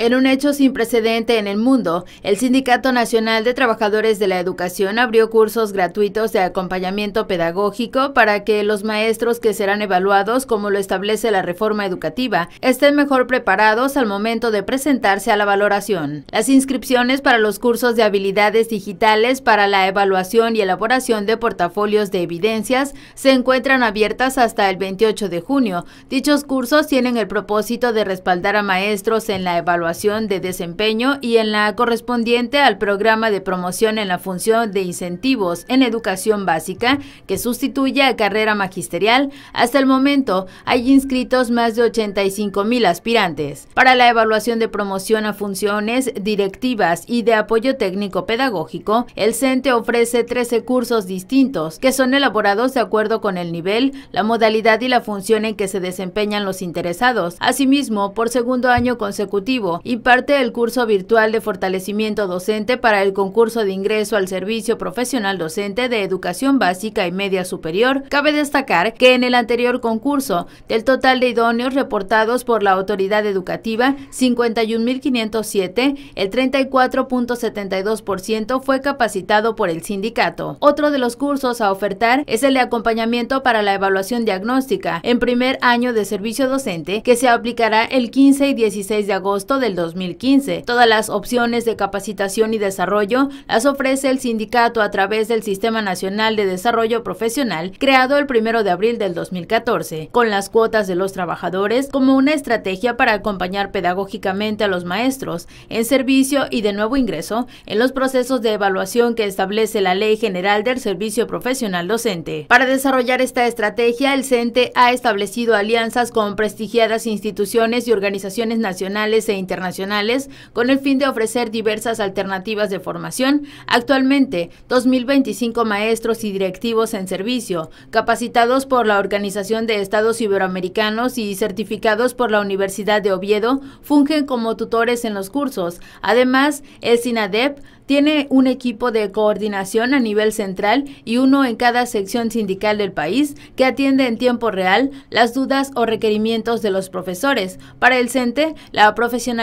En un hecho sin precedente en el mundo, el Sindicato Nacional de Trabajadores de la Educación abrió cursos gratuitos de acompañamiento pedagógico para que los maestros que serán evaluados, como lo establece la reforma educativa, estén mejor preparados al momento de presentarse a la valoración. Las inscripciones para los cursos de habilidades digitales para la evaluación y elaboración de portafolios de evidencias se encuentran abiertas hasta el 28 de junio. Dichos cursos tienen el propósito de respaldar a maestros en la evaluación de desempeño y en la correspondiente al programa de promoción en la función de incentivos en educación básica que sustituye a carrera magisterial, hasta el momento hay inscritos más de 85 mil aspirantes. Para la evaluación de promoción a funciones directivas y de apoyo técnico pedagógico, el CENTE ofrece 13 cursos distintos que son elaborados de acuerdo con el nivel, la modalidad y la función en que se desempeñan los interesados. Asimismo, por segundo año consecutivo, y parte del curso virtual de fortalecimiento docente para el concurso de ingreso al servicio profesional docente de educación básica y media superior. Cabe destacar que en el anterior concurso, del total de idóneos reportados por la autoridad educativa, 51.507, el 34.72% fue capacitado por el sindicato. Otro de los cursos a ofertar es el de acompañamiento para la evaluación diagnóstica en primer año de servicio docente que se aplicará el 15 y 16 de agosto de 2015. Todas las opciones de capacitación y desarrollo las ofrece el sindicato a través del Sistema Nacional de Desarrollo Profesional, creado el 1 de abril del 2014, con las cuotas de los trabajadores como una estrategia para acompañar pedagógicamente a los maestros en servicio y de nuevo ingreso en los procesos de evaluación que establece la Ley General del Servicio Profesional Docente. Para desarrollar esta estrategia, el CENTE ha establecido alianzas con prestigiadas instituciones y organizaciones nacionales e internacionales internacionales con el fin de ofrecer diversas alternativas de formación. Actualmente, 2.025 maestros y directivos en servicio, capacitados por la Organización de Estados Iberoamericanos y certificados por la Universidad de Oviedo, fungen como tutores en los cursos. Además, el SINADEP tiene un equipo de coordinación a nivel central y uno en cada sección sindical del país que atiende en tiempo real las dudas o requerimientos de los profesores. Para el CENTE, la profesional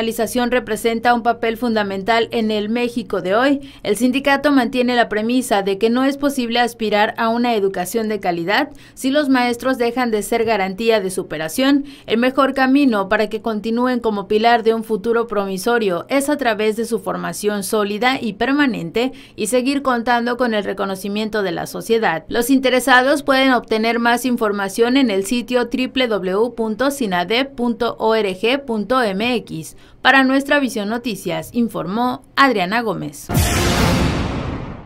representa un papel fundamental en el México de hoy, el sindicato mantiene la premisa de que no es posible aspirar a una educación de calidad si los maestros dejan de ser garantía de superación. El mejor camino para que continúen como pilar de un futuro promisorio es a través de su formación sólida y permanente y seguir contando con el reconocimiento de la sociedad. Los interesados pueden obtener más información en el sitio www.sinade.org.mx. Para nuestra Visión Noticias, informó Adriana Gómez.